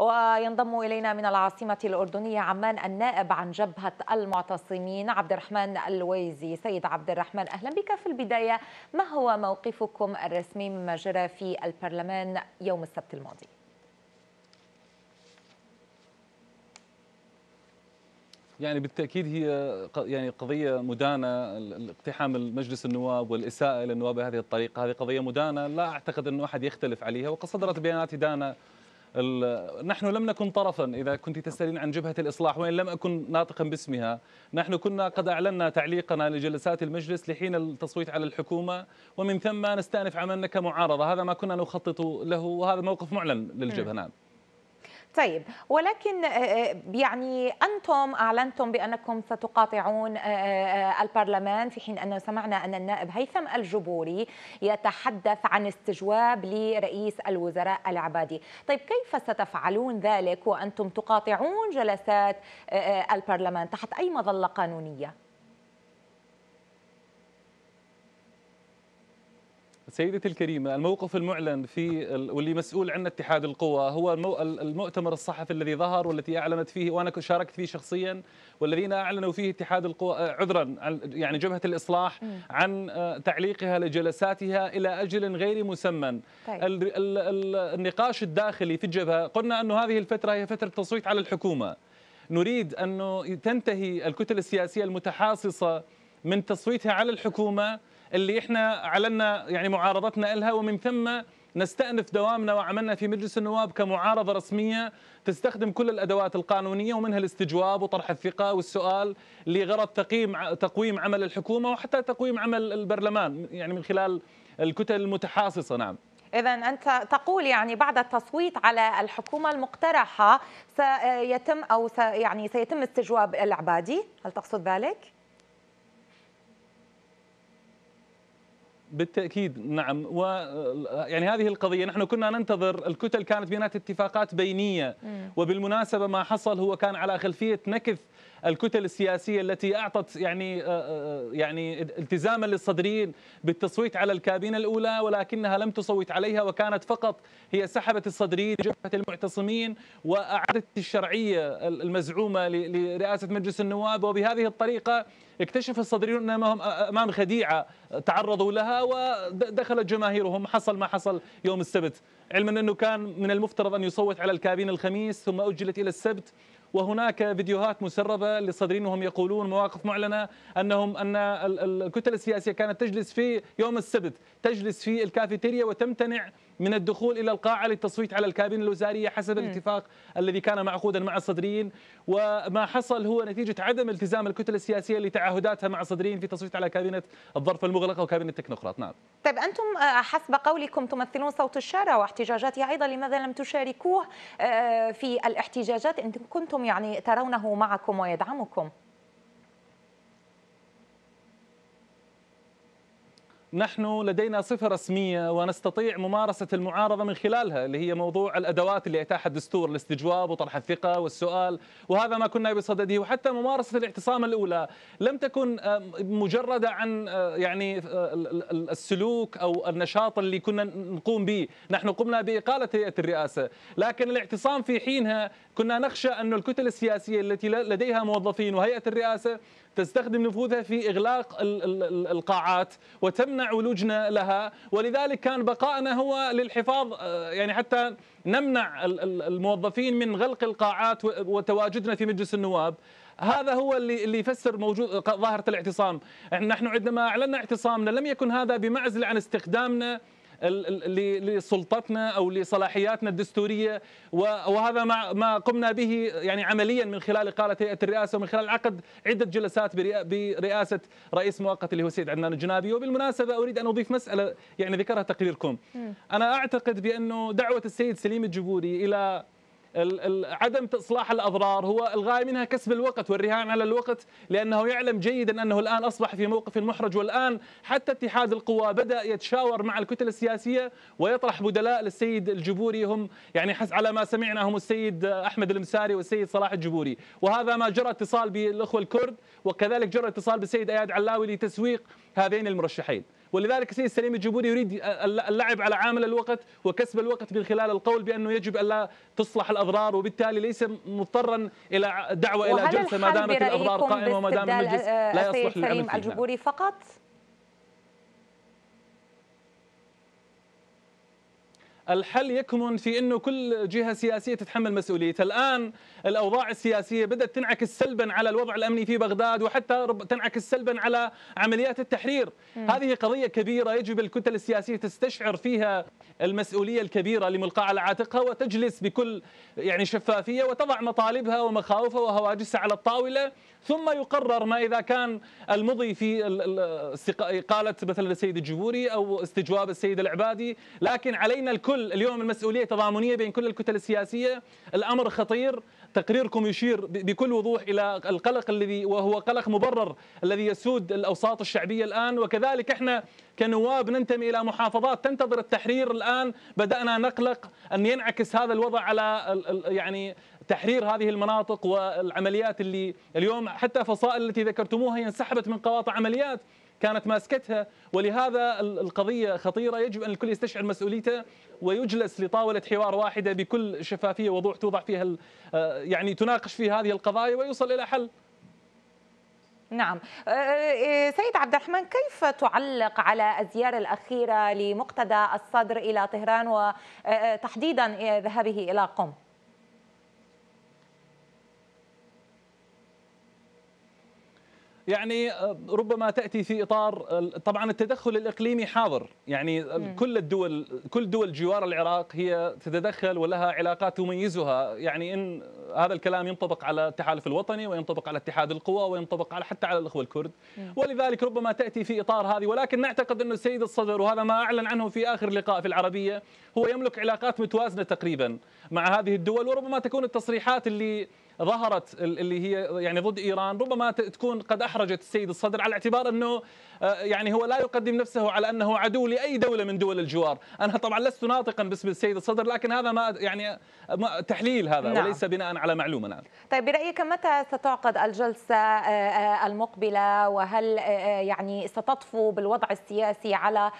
وينضم إلينا من العاصمة الأردنية عمان النائب عن جبهة المعتصمين عبد الرحمن الويزي سيد عبد الرحمن أهلا بك في البداية ما هو موقفكم الرسمي مما جرى في البرلمان يوم السبت الماضي؟ يعني بالتاكيد هي يعني قضيه مدانه اقتحام المجلس النواب والاساءه للنواب بهذه الطريقه هذه قضيه مدانه لا اعتقد انه احد يختلف عليها وقد صدرت بيانات دانه نحن لم نكن طرفا إذا كنت تسألين عن جبهة الإصلاح وإن لم أكن ناطقا باسمها نحن كنا قد أعلنا تعليقنا لجلسات المجلس لحين التصويت على الحكومة ومن ثم نستأنف عملنا كمعارضة هذا ما كنا نخطط له وهذا موقف معلن للجبهة نعم طيب ولكن آه، آه، يعني أنتم أعلنتم بأنكم ستقاطعون آه، البرلمان في حين أن سمعنا أن النائب هيثم الجبوري يتحدث عن استجواب لرئيس الوزراء العبادي طيب كيف ستفعلون ذلك وأنتم تقاطعون جلسات البرلمان تحت أي مظلة قانونية؟ سيدتي الكريمة الموقف المعلن في واللي مسؤول عن اتحاد القوى هو المؤتمر الصحفي الذي ظهر والتي أعلنت فيه وأنا شاركت فيه شخصيا والذين أعلنوا فيه اتحاد القوى آه، عذرا يعني جبهة الإصلاح عن آه، تعليقها لجلساتها إلى أجل غير مسمى طيب. النقاش الداخلي في الجبهة قلنا أن هذه الفترة هي فترة تصويت على الحكومة نريد أنه تنتهي الكتل السياسية المتحاصصة من تصويتها على الحكومة اللي احنا اعلنا يعني معارضتنا لها ومن ثم نستأنف دوامنا وعملنا في مجلس النواب كمعارضة رسمية تستخدم كل الأدوات القانونية ومنها الاستجواب وطرح الثقة والسؤال لغرض تقييم تقويم عمل الحكومة وحتى تقويم عمل البرلمان يعني من خلال الكتل المتحاصصة نعم إذا أنت تقول يعني بعد التصويت على الحكومة المقترحة سيتم أو يعني سيتم استجواب العبادي هل تقصد ذلك؟ بالتاكيد نعم و يعني هذه القضيه نحن كنا ننتظر الكتل كانت بينات اتفاقات بينيه وبالمناسبه ما حصل هو كان على خلفيه نكث الكتل السياسيه التي اعطت يعني آه، آه، يعني التزاما للصدريين بالتصويت على الكابينه الاولى ولكنها لم تصوت عليها وكانت فقط هي سحبت الصدريين جبهه المعتصمين واعادت الشرعيه المزعومه لرئاسه مجلس النواب وبهذه الطريقه اكتشف الصدريون انهم امام خديعه تعرضوا لها ودخلت جماهيرهم حصل ما حصل يوم السبت علما أنه كان من المفترض أن يصوت على الكابين الخميس ثم أجلت إلى السبت وهناك فيديوهات مسربه للصدرين وهم يقولون مواقف معلنه انهم ان الكتل السياسيه كانت تجلس في يوم السبت، تجلس في الكافيتيريا وتمتنع من الدخول إلى القاعة للتصويت على الكابينة الوزارية حسب م. الاتفاق الذي كان معقودا مع الصدريين وما حصل هو نتيجة عدم التزام الكتل السياسية لتعهداتها مع الصدريين في التصويت على كابينة الظرف المغلقة وكابينة التكنوقراط نعم طيب أنتم آه، حسب قولكم تمثلون صوت الشارع واحتجاجاته أيضا لماذا لم تشاركوه آه، في الاحتجاجات إن كنتم يعني ترونه معكم ويدعمكم نحن لدينا صفة رسمية ونستطيع ممارسة المعارضة من خلالها اللي هي موضوع الأدوات اللي أتاحها الدستور الاستجواب وطرح الثقة والسؤال وهذا ما كنا بصدده وحتى ممارسة الاعتصام الأولى لم تكن مجردة عن آه، يعني آه، السلوك أو النشاط اللي كنا نقوم به نحن قمنا بإقالة هيئة الرئاسة لكن الاعتصام في حينها كنا نخشى أن الكتل السياسية التي لديها موظفين وهيئة الرئاسة تستخدم نفوذها في إغلاق القاعات وتمنع ولوجنا لها ولذلك كان بقائنا هو للحفاظ آه، يعني حتى نمنع الموظفين من غلق القاعات وتواجدنا في مجلس النواب هذا هو اللي اللي يفسر موجود ظاهره الاعتصام، نحن عندما اعلنا اعتصامنا لم يكن هذا بمعزل عن استخدامنا لسلطتنا او لصلاحياتنا الدستوريه وهذا ما قمنا به يعني عمليا من خلال اقاله هيئه الرئاسه ومن خلال عقد عده جلسات برئاسه رئيس مؤقت اللي هو السيد عدنان الجنابي وبالمناسبه اريد ان اضيف مساله يعني ذكرها تقريركم انا اعتقد بانه دعوه السيد سليم الجبوري الى عدم اصلاح الاضرار هو الغايه منها كسب الوقت والرهان على الوقت لانه يعلم جيدا انه الان اصبح في موقف محرج والان حتى اتحاد القوى بدا يتشاور مع الكتل السياسيه ويطرح بدلاء للسيد الجبوري هم يعني حس على ما سمعنا هم السيد احمد المساري والسيد صلاح الجبوري وهذا ما جرى اتصال بالاخوه الكرد وكذلك جرى اتصال بالسيد اياد علاوي لتسويق هذين المرشحين ولذلك السيد سليم الجبوري يريد اللعب على عامل الوقت وكسب الوقت من خلال القول بانه يجب الا تصلح الاضرار وبالتالي ليس مضطرا الى دعوه الى جلسه ما دامت الاضرار قائمه وما دام المجلس لا آه، يصلح للعمل الجبوري فقط الحل يكمن في انه كل جهه سياسيه تتحمل مسؤوليتها، الان الاوضاع السياسيه بدات تنعكس سلبا على الوضع الامني في بغداد وحتى تنعكس سلبا على عمليات التحرير، م. هذه قضيه كبيره يجب الكتل السياسيه تستشعر فيها المسؤوليه الكبيره لملقاة على عاتقها وتجلس بكل يعني شفافيه وتضع مطالبها ومخاوفها وهواجسها على الطاوله ثم يقرر ما اذا كان المضي في اقاله مثلا السيد الجبوري او استجواب السيد العبادي، لكن علينا الكل كل اليوم المسؤوليه تضامنيه بين كل الكتل السياسيه الامر خطير تقريركم يشير بكل وضوح الى القلق الذي وهو قلق مبرر الذي يسود الاوساط الشعبيه الان وكذلك احنا كنواب ننتمي الى محافظات تنتظر التحرير الان بدانا نقلق ان ينعكس هذا الوضع على يعني تحرير هذه المناطق والعمليات اللي اليوم حتى فصائل التي ذكرتموها هي انسحبت من قواطع عمليات كانت ماسكتها ولهذا القضية خطيرة يجب أن الكل يستشعر مسؤوليته ويجلس لطاولة حوار واحدة بكل شفافية ووضوح توضع فيها آه، يعني تناقش فيه هذه القضايا ويوصل إلى حل نعم آه، آه، سيد عبد الرحمن كيف تعلق على الزيارة الأخيرة لمقتدى الصدر إلى طهران وتحديدا ذهابه إلى قم؟ يعني آه، ربما تاتي في اطار آه، طبعا التدخل الاقليمي حاضر يعني آه، م. كل الدول كل دول جوار العراق هي تتدخل ولها علاقات تميزها يعني ان هذا الكلام ينطبق على التحالف الوطني وينطبق على اتحاد القوى وينطبق على حتى على الاخوه الكرد م. ولذلك ربما تاتي في اطار هذه ولكن نعتقد انه السيد الصدر وهذا ما اعلن عنه في اخر لقاء في العربيه هو يملك علاقات متوازنه تقريبا مع هذه الدول وربما تكون التصريحات اللي ظهرت اللي هي يعني ضد ايران ربما تكون قد احرجت السيد الصدر على اعتبار انه آه، يعني هو لا يقدم نفسه على انه عدو لاي دوله من دول الجوار، انا طبعا لست ناطقا باسم السيد الصدر لكن هذا ما يعني ما تحليل هذا نعم. وليس بناء على معلومه نعم. طيب برايك متى ستعقد الجلسه آه، آه، المقبله وهل يعني ستطفو بالوضع السياسي على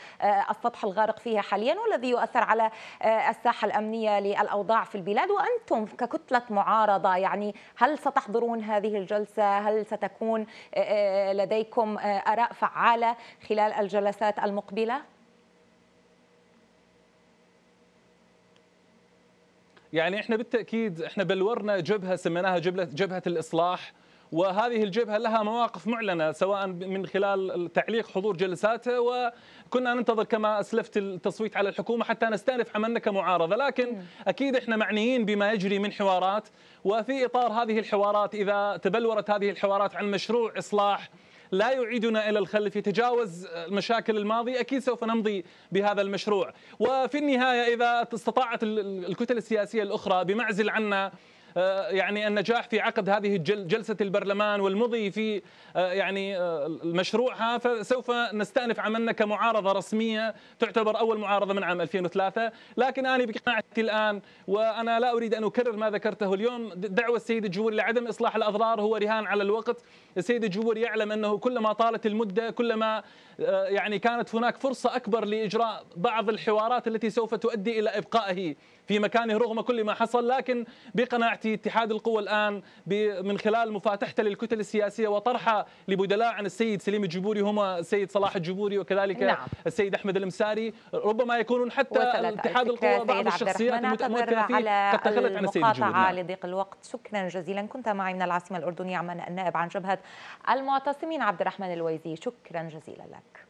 السطح الغارق فيها حاليا والذي يؤثر على الساحه الامنيه للاوضاع في البلاد وانتم ككتله معارضه يعني هل ستحضرون هذه الجلسه؟ هل ستكون لديكم اراء فعاله الأعلى خلال الجلسات المقبلة؟ يعني احنا بالتاكيد احنا بلورنا جبهه سميناها جبهه جبهه الاصلاح وهذه الجبهه لها مواقف معلنه سواء من خلال تعليق حضور جلساته وكنا ننتظر كما اسلفت التصويت على الحكومه حتى نستانف عملنا كمعارضه، لكن اكيد احنا معنيين بما يجري من حوارات وفي اطار هذه الحوارات اذا تبلورت هذه الحوارات عن مشروع اصلاح لا يعيدنا إلى الخلف يتجاوز المشاكل الماضية أكيد سوف نمضي بهذا المشروع وفي النهاية إذا استطاعت الكتل السياسية الأخرى بمعزل عنا آه، يعني النجاح في عقد هذه جلسة البرلمان والمضي في آه، يعني آه، مشروعها فسوف نستأنف عملنا كمعارضة رسمية تعتبر أول معارضة من عام 2003 لكن أنا بقناعتي الآن وأنا لا أريد أن أكرر ما ذكرته اليوم دعوة السيد الجوري لعدم إصلاح الأضرار هو رهان على الوقت السيد الجوري يعلم أنه كلما طالت المدة كلما يعني كانت هناك فرصة أكبر لإجراء بعض الحوارات التي سوف تؤدي إلى إبقائه في مكانه رغم كل ما حصل لكن بقناعتي اتحاد القوى الآن من خلال مفاتحته للكتل السياسية وطرحه لبدلاء عن السيد سليم الجبوري هما السيد صلاح الجبوري وكذلك نعم. السيد أحمد المساري ربما يكونون حتى اتحاد القوى بعض الشخصيات المتمثلة فيه قد تخلت عن السيد الجبوري نعم. لضيق الوقت شكرا جزيلا كنت معي من العاصمة الأردنية عمان النائب عن جبهة المعتصمين عبد الرحمن الويزي شكرا جزيلا لك